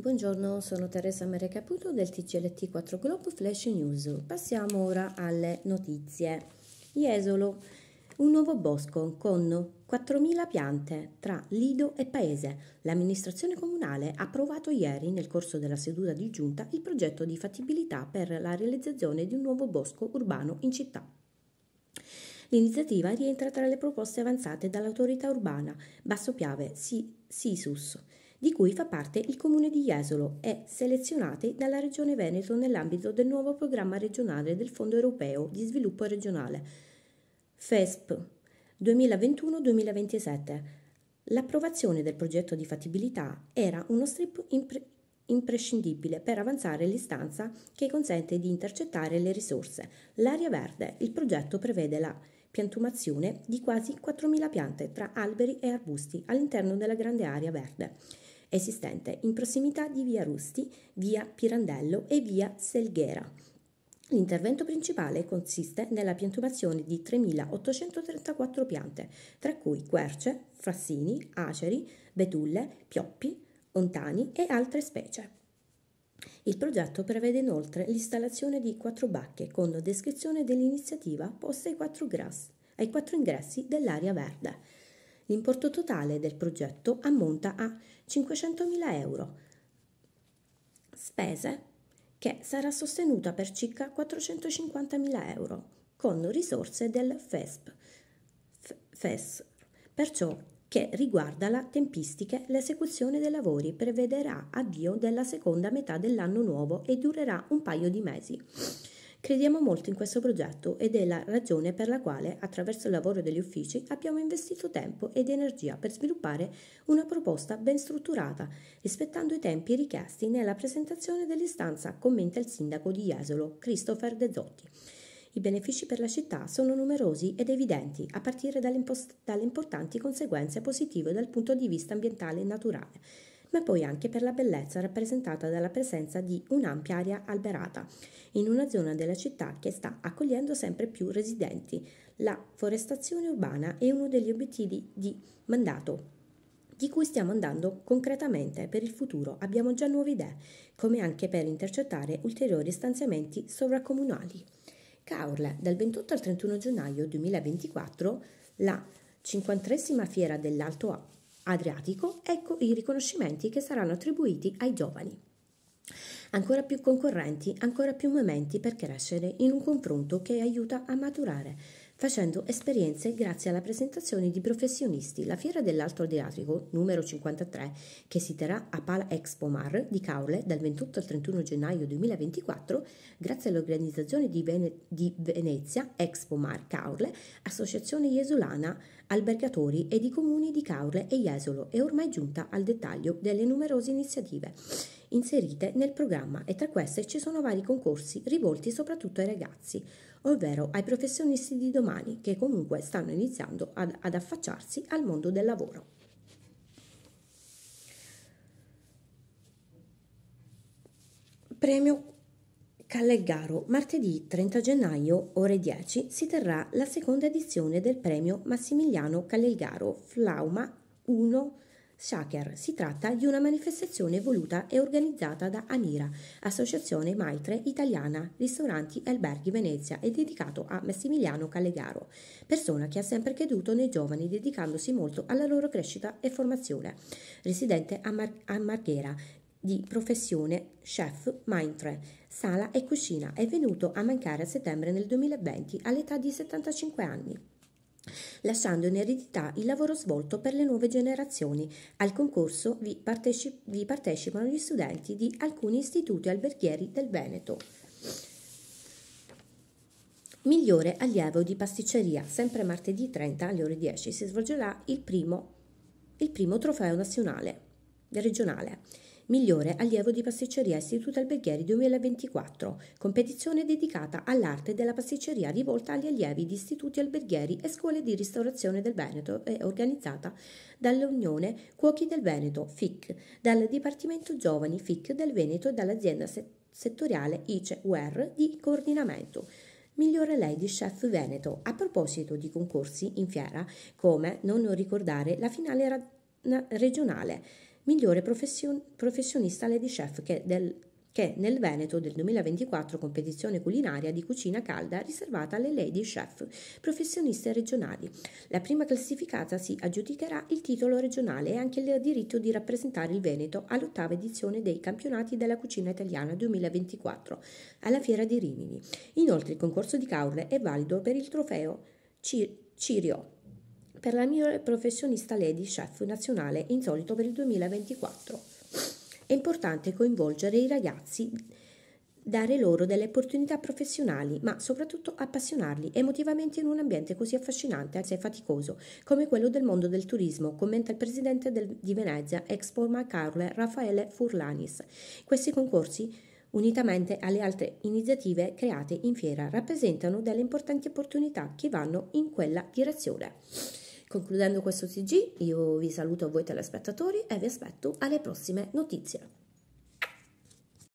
Buongiorno, sono Teresa Maria Caputo del TGLT4 Globo Flash News. Passiamo ora alle notizie. Iesolo, un nuovo bosco con 4.000 piante tra Lido e Paese. L'amministrazione comunale ha approvato ieri, nel corso della seduta di giunta, il progetto di fattibilità per la realizzazione di un nuovo bosco urbano in città. L'iniziativa rientra tra le proposte avanzate dall'autorità urbana Basso Piave Sisus di cui fa parte il comune di Jesolo, e selezionati dalla Regione Veneto nell'ambito del nuovo programma regionale del Fondo europeo di sviluppo regionale FESP 2021-2027. L'approvazione del progetto di fattibilità era uno strip impre- imprescindibile per avanzare l'istanza che consente di intercettare le risorse. L'area verde, il progetto prevede la piantumazione di quasi 4.000 piante tra alberi e arbusti all'interno della grande area verde esistente in prossimità di via Rusti, via Pirandello e via Selghera. L'intervento principale consiste nella piantumazione di 3.834 piante, tra cui querce, frassini, aceri, betulle, pioppi, ontani e altre specie. Il progetto prevede inoltre l'installazione di quattro bacche con descrizione dell'iniziativa posta ai quattro, ingressi dell'area verde. L'importo totale del progetto ammonta a 500.000 euro. Spese che sarà sostenuta per circa 450.000 euro con risorse del FESP, FES, perciò che riguarda la tempistica, l'esecuzione dei lavori prevederà avvio della seconda metà dell'anno nuovo e durerà un paio di mesi. Crediamo molto in questo progetto ed è la ragione per la quale, attraverso il lavoro degli uffici, abbiamo investito tempo ed energia per sviluppare una proposta ben strutturata, rispettando i tempi richiesti nella presentazione dell'istanza, commenta il sindaco di Jesolo, Christopher De Zotti. I benefici per la città sono numerosi ed evidenti, a partire dalle, importanti conseguenze positive dal punto di vista ambientale e naturale ma poi anche per la bellezza rappresentata dalla presenza di un'ampia area alberata in una zona della città che sta accogliendo sempre più residenti. La forestazione urbana è uno degli obiettivi di mandato di cui stiamo andando concretamente per il futuro. Abbiamo già nuove idee, come anche per intercettare ulteriori stanziamenti sovracomunali. Caorle, dal 28 al 31 gennaio 2024, la 53 fiera dell'Alto A Adriatico, ecco i riconoscimenti che saranno attribuiti ai giovani. Ancora più concorrenti, ancora più momenti per crescere in un confronto che aiuta a maturare facendo esperienze grazie alla presentazione di professionisti. La fiera dell'Alto Adriatico numero 53, che si terrà a Pala Expo Mar di Caule dal 28 al 31 gennaio 2024, grazie all'organizzazione di, Vene- di Venezia Expo Mar Caule, Associazione Jesulana, Albergatori e di comuni di Caule e Jesolo, è ormai giunta al dettaglio delle numerose iniziative inserite nel programma e tra queste ci sono vari concorsi rivolti soprattutto ai ragazzi, ovvero ai professionisti di domani che comunque stanno iniziando ad, ad affacciarsi al mondo del lavoro. Premio Callegaro, martedì 30 gennaio, ore 10, si terrà la seconda edizione del premio Massimiliano Callegaro Flauma 1 Shaker. Si tratta di una manifestazione voluta e organizzata da Anira, Associazione Maitre Italiana, Ristoranti e Alberghi Venezia e dedicato a Massimiliano Callegaro, persona che ha sempre creduto nei giovani dedicandosi molto alla loro crescita e formazione. Residente a, Mar- a Marghera, di professione chef Maitre, sala e cucina, è venuto a mancare a settembre nel 2020 all'età di 75 anni lasciando in eredità il lavoro svolto per le nuove generazioni. Al concorso vi, parteci- vi partecipano gli studenti di alcuni istituti alberghieri del Veneto. Migliore allievo di pasticceria, sempre martedì 30 alle ore 10 si svolgerà il primo, il primo trofeo nazionale regionale migliore allievo di pasticceria Istituto Alberghieri 2024, competizione dedicata all'arte della pasticceria rivolta agli allievi di istituti alberghieri e scuole di ristorazione del Veneto e organizzata dall'Unione Cuochi del Veneto, FIC, dal Dipartimento Giovani FIC del Veneto e dall'azienda settoriale ICE-UR di coordinamento migliore Lady Chef Veneto. A proposito di concorsi in fiera, come non ricordare la finale ra- regionale migliore profession- professionista Lady Chef che, del, che nel Veneto del 2024 competizione culinaria di cucina calda riservata alle Lady Chef professioniste regionali. La prima classificata si aggiudicherà il titolo regionale e anche il diritto di rappresentare il Veneto all'ottava edizione dei campionati della cucina italiana 2024 alla Fiera di Rimini. Inoltre il concorso di Caurle è valido per il trofeo Cir- Cirio per la mia professionista Lady Chef nazionale insolito per il 2024. È importante coinvolgere i ragazzi, dare loro delle opportunità professionali, ma soprattutto appassionarli emotivamente in un ambiente così affascinante, anzi faticoso, come quello del mondo del turismo, commenta il presidente del, di Venezia, ex Porma Carle Raffaele Furlanis. Questi concorsi unitamente alle altre iniziative create in fiera, rappresentano delle importanti opportunità che vanno in quella direzione. Concludendo questo TG, io vi saluto a voi telespettatori e vi aspetto alle prossime notizie.